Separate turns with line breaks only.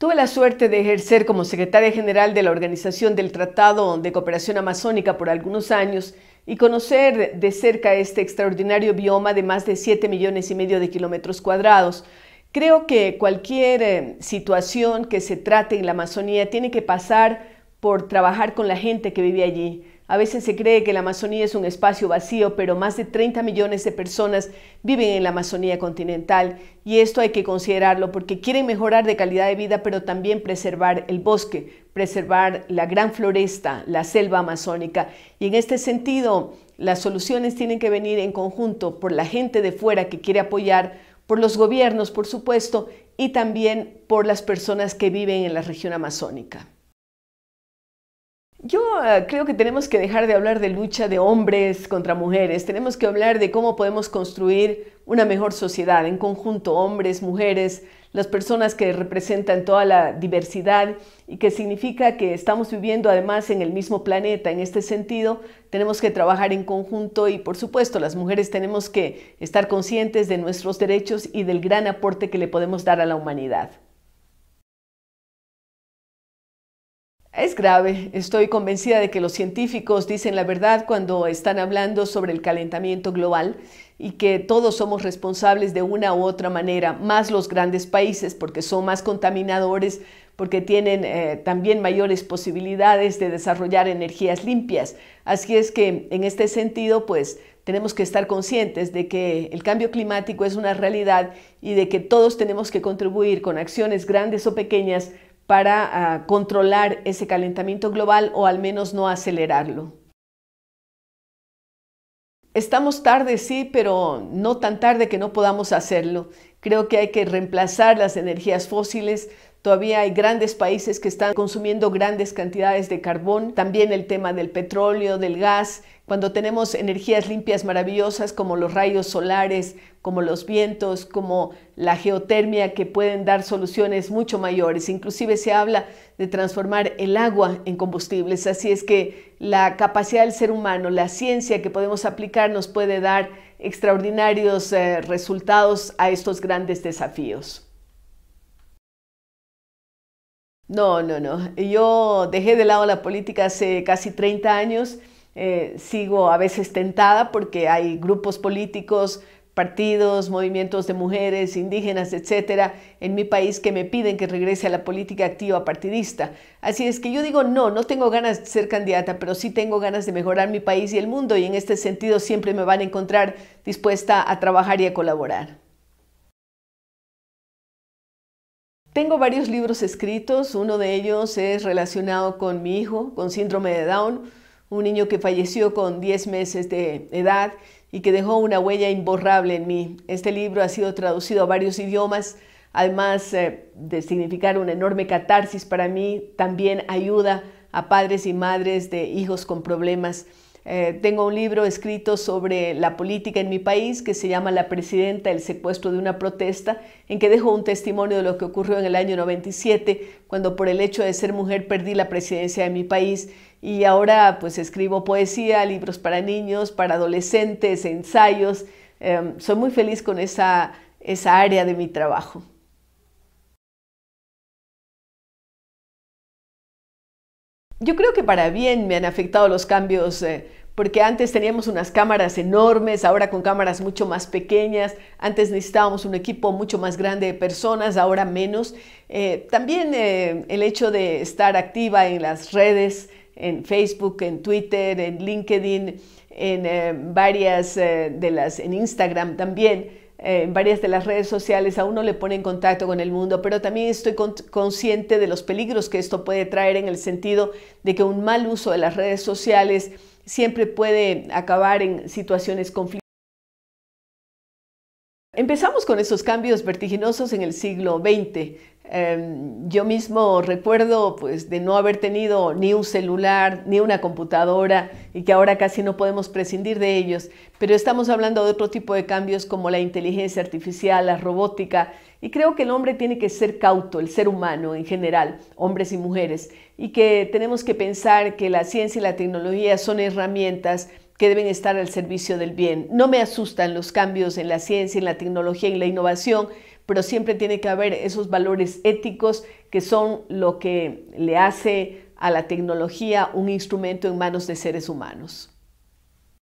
Tuve la suerte de ejercer como secretaria general de la Organización del Tratado de Cooperación Amazónica por algunos años y conocer de cerca este extraordinario bioma de más de 7 millones y medio de kilómetros cuadrados. Creo que cualquier eh, situación que se trate en la Amazonía tiene que pasar por trabajar con la gente que vive allí, a veces se cree que la Amazonía es un espacio vacío, pero más de 30 millones de personas viven en la Amazonía continental y esto hay que considerarlo porque quieren mejorar de calidad de vida, pero también preservar el bosque, preservar la gran floresta, la selva amazónica. Y en este sentido, las soluciones tienen que venir en conjunto por la gente de fuera que quiere apoyar, por los gobiernos, por supuesto, y también por las personas que viven en la región amazónica. Yo eh, creo que tenemos que dejar de hablar de lucha de hombres contra mujeres, tenemos que hablar de cómo podemos construir una mejor sociedad en conjunto, hombres, mujeres, las personas que representan toda la diversidad y que significa que estamos viviendo además en el mismo planeta. En este sentido, tenemos que trabajar en conjunto y por supuesto las mujeres tenemos que estar conscientes de nuestros derechos y del gran aporte que le podemos dar a la humanidad. Es grave. Estoy convencida de que los científicos dicen la verdad cuando están hablando sobre el calentamiento global y que todos somos responsables de una u otra manera, más los grandes países porque son más contaminadores, porque tienen eh, también mayores posibilidades de desarrollar energías limpias. Así es que en este sentido, pues tenemos que estar conscientes de que el cambio climático es una realidad y de que todos tenemos que contribuir con acciones grandes o pequeñas para ah, controlar ese calentamiento global o al menos no acelerarlo. Estamos tarde, sí, pero no tan tarde que no podamos hacerlo. Creo que hay que reemplazar las energías fósiles. Todavía hay grandes países que están consumiendo grandes cantidades de carbón. También el tema del petróleo, del gas, cuando tenemos energías limpias maravillosas como los rayos solares, como los vientos, como la geotermia que pueden dar soluciones mucho mayores. Inclusive se habla de transformar el agua en combustibles. Así es que la capacidad del ser humano, la ciencia que podemos aplicar nos puede dar extraordinarios eh, resultados a estos grandes desafíos. No, no, no. Yo dejé de lado la política hace casi 30 años eh, sigo a veces tentada porque hay grupos políticos, partidos, movimientos de mujeres, indígenas, etcétera, en mi país que me piden que regrese a la política activa partidista. Así es que yo digo, no, no tengo ganas de ser candidata, pero sí tengo ganas de mejorar mi país y el mundo y en este sentido siempre me van a encontrar dispuesta a trabajar y a colaborar. Tengo varios libros escritos, uno de ellos es relacionado con mi hijo, con síndrome de Down, un niño que falleció con 10 meses de edad y que dejó una huella imborrable en mí. Este libro ha sido traducido a varios idiomas, además eh, de significar una enorme catarsis para mí, también ayuda a padres y madres de hijos con problemas eh, tengo un libro escrito sobre la política en mi país que se llama La Presidenta, el secuestro de una protesta, en que dejo un testimonio de lo que ocurrió en el año 97, cuando por el hecho de ser mujer perdí la presidencia de mi país. Y ahora pues escribo poesía, libros para niños, para adolescentes, ensayos. Em, soy muy feliz con esa área de mi trabajo. yo creo que para bien me han afectado los cambios. Eh, porque antes teníamos unas cámaras enormes, ahora con cámaras mucho más pequeñas, antes necesitábamos un equipo mucho más grande de personas, ahora menos. Eh, también eh, el hecho de estar activa en las redes, en Facebook, en Twitter, en LinkedIn, en varias de las, en Instagram también, eh, en varias de las redes sociales, a uno le pone en contacto con el mundo, pero también estoy consciente de los peligros que esto puede traer en el sentido de que un mal uso de las redes sociales siempre puede acabar en situaciones conflictivas Empezamos con esos cambios vertiginosos en el siglo XX. Em, yo mismo recuerdo pues, de no haber tenido ni un celular, ni una computadora y que ahora casi no podemos prescindir de ellos, pero estamos hablando de otro tipo de cambios como la inteligencia artificial, la robótica, y creo que el hombre tiene que ser cauto, el ser humano en general, hombres y mujeres, y que tenemos que pensar que la ciencia y la tecnología son herramientas que deben estar al servicio del bien. No me asustan los cambios en la ciencia, en la tecnología, en la innovación, pero siempre tiene que haber esos valores éticos que son lo que le hace a la tecnología un instrumento en manos de seres humanos.